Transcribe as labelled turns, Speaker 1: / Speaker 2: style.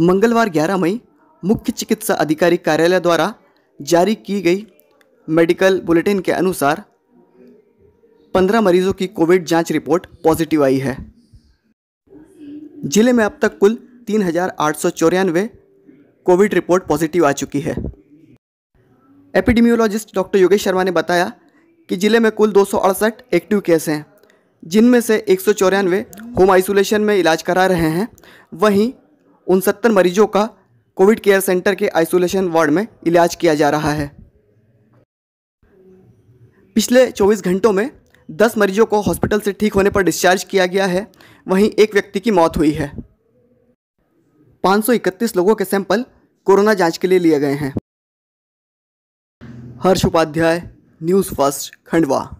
Speaker 1: मंगलवार 11 मई मुख्य चिकित्सा अधिकारी कार्यालय द्वारा जारी की गई मेडिकल बुलेटिन के अनुसार 15 मरीजों की कोविड जांच रिपोर्ट पॉजिटिव आई है जिले में अब तक कुल तीन कोविड रिपोर्ट पॉजिटिव आ चुकी है एपिडेमियोलॉजिस्ट डॉक्टर योगेश शर्मा ने बताया कि जिले में कुल दो एक्टिव केस हैं जिनमें से एक होम आइसोलेशन में इलाज करा रहे हैं वहीं उनसत्तर मरीजों का कोविड केयर सेंटर के आइसोलेशन वार्ड में इलाज किया जा रहा है पिछले 24 घंटों में 10 मरीजों को हॉस्पिटल से ठीक होने पर डिस्चार्ज किया गया है वहीं एक व्यक्ति की मौत हुई है 531 लोगों के सैंपल कोरोना जांच के लिए लिए गए हैं हर्ष उपाध्याय न्यूज़ फर्स्ट खंडवा